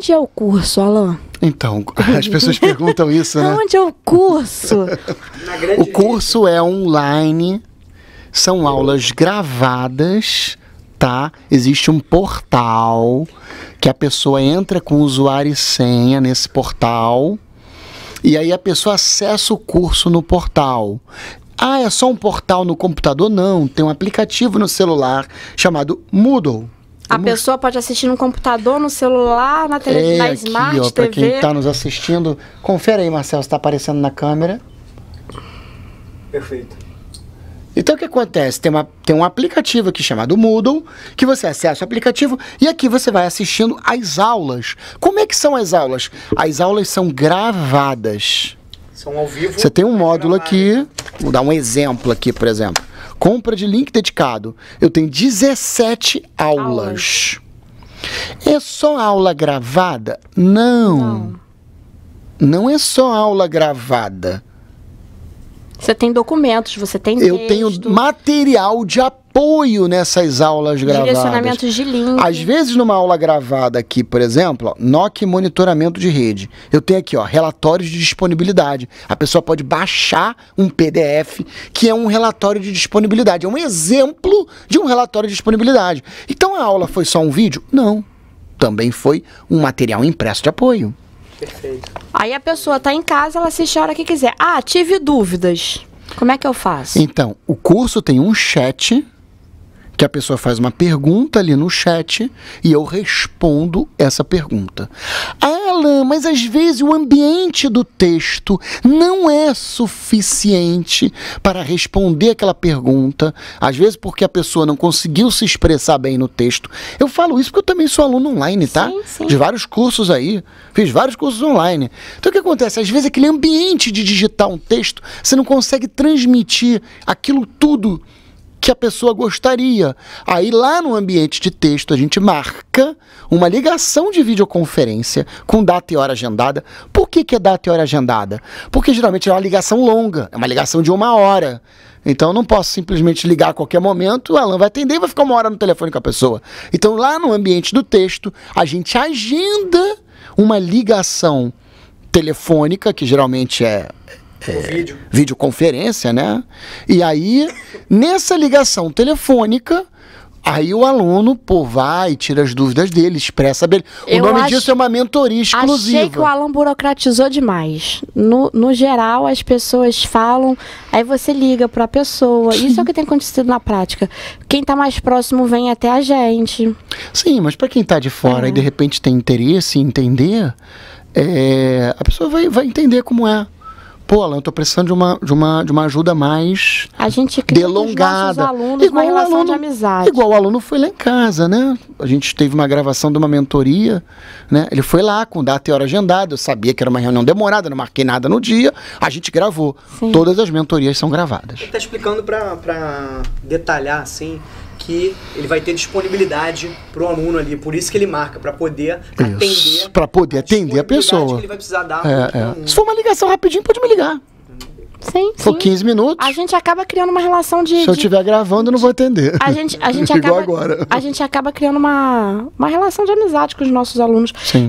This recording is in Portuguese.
onde é o curso, Alain? Então, as pessoas perguntam isso, né? Onde é o curso? o curso é online, são aulas gravadas, tá? Existe um portal que a pessoa entra com usuário e senha nesse portal. E aí a pessoa acessa o curso no portal. Ah, é só um portal no computador? Não, tem um aplicativo no celular chamado Moodle a pessoa pode assistir no computador, no celular, na, televisão é, na aqui, Smart ó, TV. Para quem está nos assistindo, confere aí, Marcelo, está aparecendo na câmera. Perfeito. Então o que acontece? Tem, uma, tem um aplicativo aqui chamado Moodle, que você acessa o aplicativo e aqui você vai assistindo às aulas. Como é que são as aulas? As aulas são gravadas. São ao vivo. Você tem um módulo aqui, vou dar um exemplo aqui, por exemplo compra de link dedicado. Eu tenho 17 aulas. aulas. É só aula gravada? Não. Não, não é só aula gravada. Você tem documentos, você tem texto. Eu tenho material de apoio nessas aulas gravadas. Direcionamentos de link. Às vezes, numa aula gravada aqui, por exemplo, NOC monitoramento de rede. Eu tenho aqui, ó, relatórios de disponibilidade. A pessoa pode baixar um PDF que é um relatório de disponibilidade. É um exemplo de um relatório de disponibilidade. Então a aula foi só um vídeo? Não. Também foi um material impresso de apoio. Perfeito. Aí a pessoa está em casa, ela assiste a hora que quiser. Ah, tive dúvidas. Como é que eu faço? Então, o curso tem um chat que a pessoa faz uma pergunta ali no chat e eu respondo essa pergunta. A Alan, mas às vezes o ambiente do texto não é suficiente para responder aquela pergunta, às vezes porque a pessoa não conseguiu se expressar bem no texto. Eu falo isso porque eu também sou aluno online, tá? Sim, sim. De vários cursos aí, fiz vários cursos online. Então o que acontece? Às vezes aquele ambiente de digitar um texto, você não consegue transmitir aquilo tudo que a pessoa gostaria. Aí lá no ambiente de texto a gente marca uma ligação de videoconferência com data e hora agendada. Por que, que é data e hora agendada? Porque geralmente é uma ligação longa, é uma ligação de uma hora. Então eu não posso simplesmente ligar a qualquer momento, o Alan vai atender e vai ficar uma hora no telefone com a pessoa. Então lá no ambiente do texto a gente agenda uma ligação telefônica, que geralmente é é, vídeo. videoconferência, né? E aí, nessa ligação telefônica, Aí o aluno, pô, vai, tira as dúvidas dele, expressa dele. O eu nome acho, disso é uma mentoria exclusiva. Achei que o Alan burocratizou demais. No, no geral, as pessoas falam, aí você liga para a pessoa. Sim. Isso é o que tem acontecido na prática. Quem está mais próximo vem até a gente. Sim, mas para quem está de fora é. e de repente tem interesse em entender, é, a pessoa vai, vai entender como é pô, Alan, eu tô precisando de uma, de uma, de uma ajuda mais a gente cria delongada. alunos igual uma relação aluno, de amizade. Igual o aluno foi lá em casa, né? A gente teve uma gravação de uma mentoria, né? Ele foi lá com data e hora agendada, eu sabia que era uma reunião demorada, não marquei nada no dia, a gente gravou. Sim. Todas as mentorias são gravadas. Ele tá explicando para detalhar, assim, que ele vai ter disponibilidade para o aluno ali. Por isso que ele marca, para poder isso. atender. Para poder a atender a pessoa. ele vai precisar dar é, é. Se for uma ligação rapidinho, pode me ligar. Sim, Foi sim. 15 minutos. A gente acaba criando uma relação de. Se eu estiver gravando, não vou atender. A gente, a gente acaba. agora. A gente acaba criando uma, uma relação de amizade com os nossos alunos. Sim.